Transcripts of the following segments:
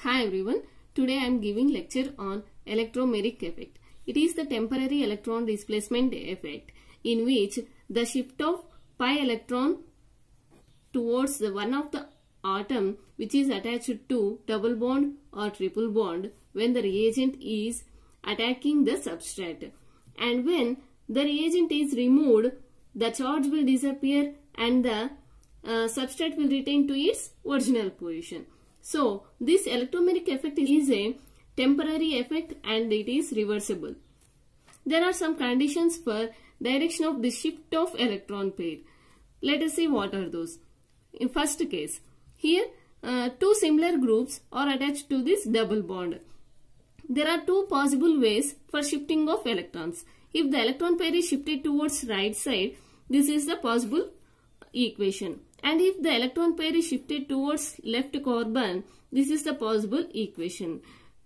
Hi everyone, today I am giving lecture on electromeric effect. It is the temporary electron displacement effect in which the shift of pi electron towards the one of the atom which is attached to double bond or triple bond when the reagent is attacking the substrate. And when the reagent is removed, the charge will disappear and the uh, substrate will return to its original position. So this electromagnetic effect is a temporary effect and it is reversible. There are some conditions for direction of the shift of electron pair. Let us see what are those. In first case, here uh, two similar groups are attached to this double bond. There are two possible ways for shifting of electrons. If the electron pair is shifted towards right side, this is the possible equation. And if the electron pair is shifted towards left carbon, this is the possible equation.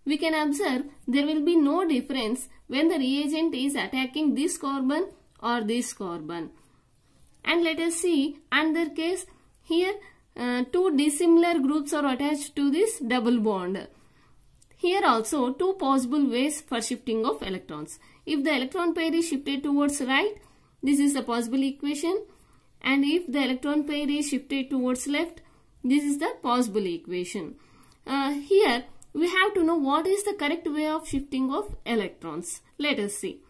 We can observe there will be no difference when the reagent is attacking this carbon or this carbon. And let us see another case here uh, two dissimilar groups are attached to this double bond. Here also two possible ways for shifting of electrons. If the electron pair is shifted towards right, this is the possible equation and if the electron pair is shifted towards left this is the possible equation uh, here we have to know what is the correct way of shifting of electrons let us see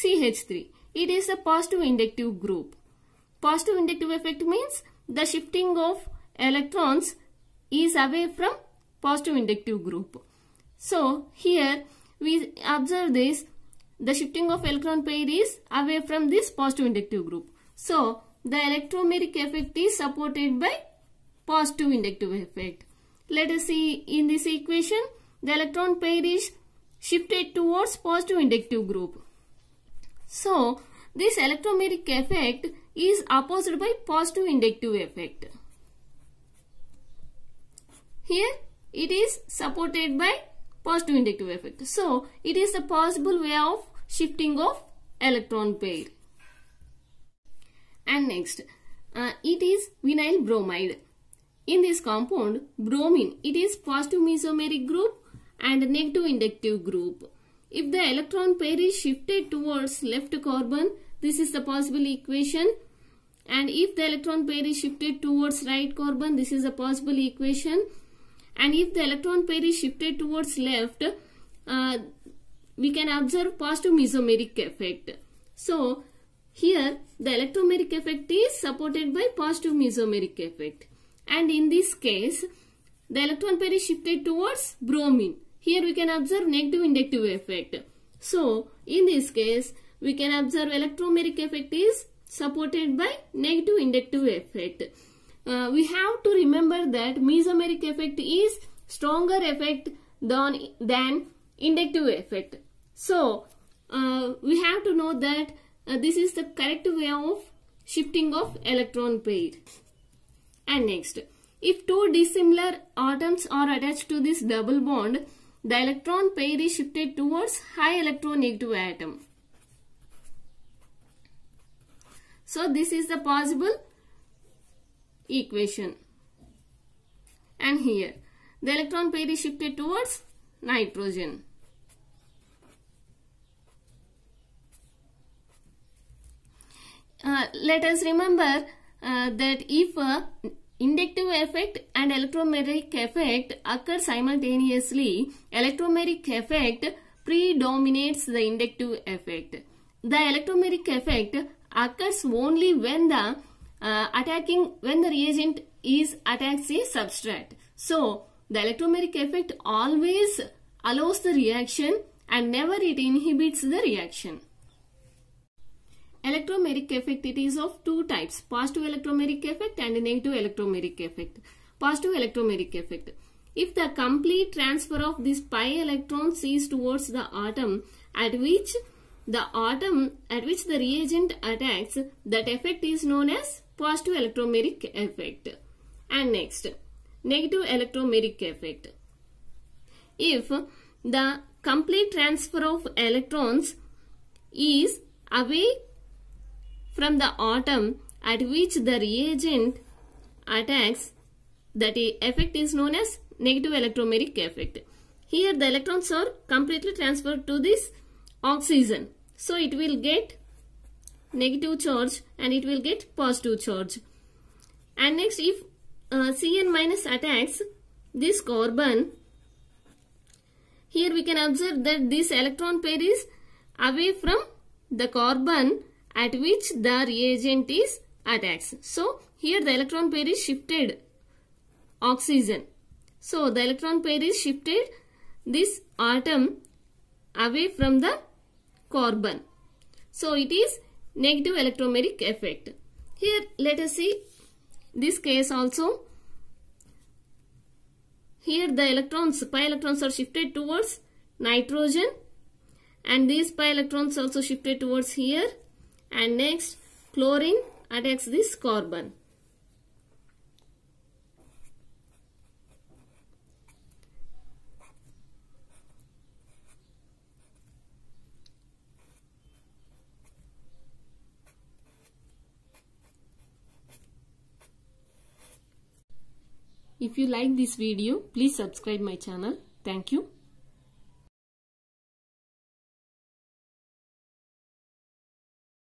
CH3 it is a positive inductive group positive inductive effect means the shifting of electrons is away from positive inductive group so here we observe this the shifting of electron pair is away from this positive inductive group so the electromeric effect is supported by positive inductive effect. Let us see in this equation, the electron pair is shifted towards positive inductive group. So, this electromeric effect is opposed by positive inductive effect. Here, it is supported by positive inductive effect. So, it is a possible way of shifting of electron pair. And next, uh, it is vinyl bromide. In this compound, bromine, it is positive mesomeric group and negative inductive group. If the electron pair is shifted towards left carbon, this is the possible equation. And if the electron pair is shifted towards right carbon, this is a possible equation. And if the electron pair is shifted towards left, uh, we can observe positive mesomeric effect. So, here, the electromeric effect is supported by positive mesomeric effect. And in this case, the electron pair is shifted towards bromine. Here we can observe negative inductive effect. So, in this case, we can observe electromeric effect is supported by negative inductive effect. Uh, we have to remember that mesomeric effect is stronger effect than, than inductive effect. So, uh, we have to know that uh, this is the correct way of shifting of electron pair. And next, if two dissimilar atoms are attached to this double bond, the electron pair is shifted towards high electronegative atom. So this is the possible equation. And here, the electron pair is shifted towards nitrogen. Uh, let us remember uh, that if inductive effect and electromagnetic effect occur simultaneously, electromagnetic effect predominates the inductive effect. The electromagnetic effect occurs only when the uh, attacking when the reagent is attacks a substrate. So the electromagnetic effect always allows the reaction and never it inhibits the reaction. Electromeric effect, it is of two types, positive electromeric effect and negative electromeric effect. Positive electromeric effect. If the complete transfer of these pi electrons is towards the atom at which the atom at which the reagent attacks, that effect is known as positive electromeric effect. And next, negative electromeric effect. If the complete transfer of electrons is away from the atom at which the reagent attacks that effect is known as negative electromeric effect. Here the electrons are completely transferred to this oxygen. So it will get negative charge and it will get positive charge. And next if uh, Cn minus attacks this carbon, here we can observe that this electron pair is away from the carbon at which the reagent is attacks. So here the electron pair is shifted oxygen. So the electron pair is shifted this atom away from the carbon. So it is negative electromagnetic effect. Here let us see this case also. Here the electrons, pi electrons are shifted towards nitrogen and these pi electrons also shifted towards here and next chlorine attacks this carbon. If you like this video, please subscribe my channel. Thank you.